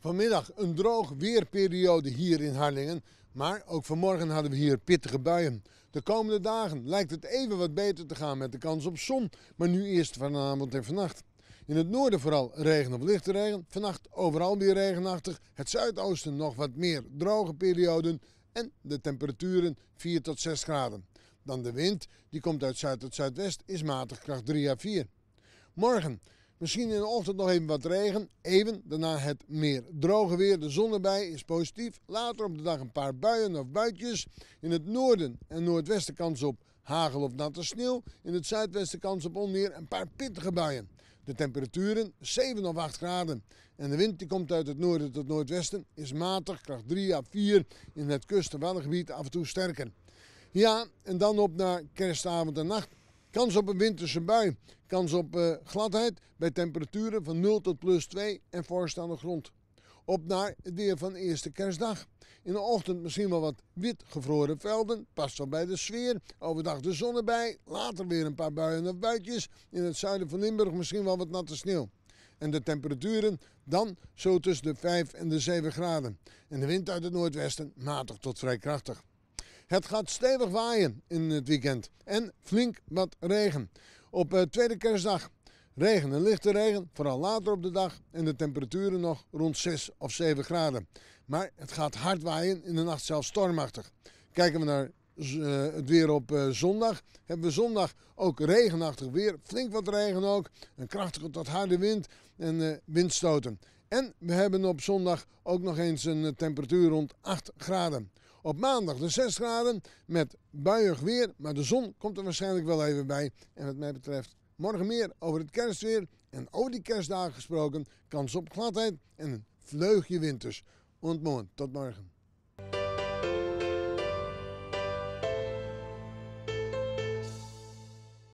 Vanmiddag een droog weerperiode hier in Harlingen, maar ook vanmorgen hadden we hier pittige buien. De komende dagen lijkt het even wat beter te gaan met de kans op zon, maar nu eerst vanavond en vannacht. In het noorden vooral regen of lichte regen, vannacht overal weer regenachtig, het zuidoosten nog wat meer droge perioden en de temperaturen 4 tot 6 graden. Dan de wind, die komt uit zuid tot zuidwest, is matig kracht 3 à 4. Morgen Misschien in de ochtend nog even wat regen. Even daarna het meer droge weer. De zon erbij is positief. Later op de dag een paar buien of buitjes. In het noorden en noordwesten kans op hagel of natte sneeuw. In het zuidwesten kans op onweer een paar pittige buien. De temperaturen 7 of 8 graden. En de wind die komt uit het noorden tot noordwesten is matig, kracht 3 à 4. In het kust- en af en toe sterker. Ja, en dan op naar kerstavond en nacht. Kans op een winterse bui. Kans op eh, gladheid bij temperaturen van 0 tot plus 2 en voorstaande grond. Op naar het weer van eerste kerstdag. In de ochtend misschien wel wat wit gevroren velden. Past wel bij de sfeer. Overdag de zon erbij. Later weer een paar buien of buitjes. In het zuiden van Limburg misschien wel wat natte sneeuw. En de temperaturen dan zo tussen de 5 en de 7 graden. En de wind uit het noordwesten matig tot vrij krachtig. Het gaat stevig waaien in het weekend en flink wat regen. Op eh, tweede kerstdag regen en lichte regen, vooral later op de dag en de temperaturen nog rond 6 of 7 graden. Maar het gaat hard waaien, in de nacht zelfs stormachtig. Kijken we naar eh, het weer op eh, zondag. Hebben we zondag ook regenachtig weer. Flink wat regen ook. Een krachtige tot harde wind en windstoten. En we hebben op zondag ook nog eens een temperatuur rond 8 graden. Op maandag de 6 graden met buiig weer, maar de zon komt er waarschijnlijk wel even bij. En wat mij betreft morgen meer over het kerstweer. En over die kerstdagen gesproken, kans op gladheid en een vleugje winters. Ontmoet, tot morgen.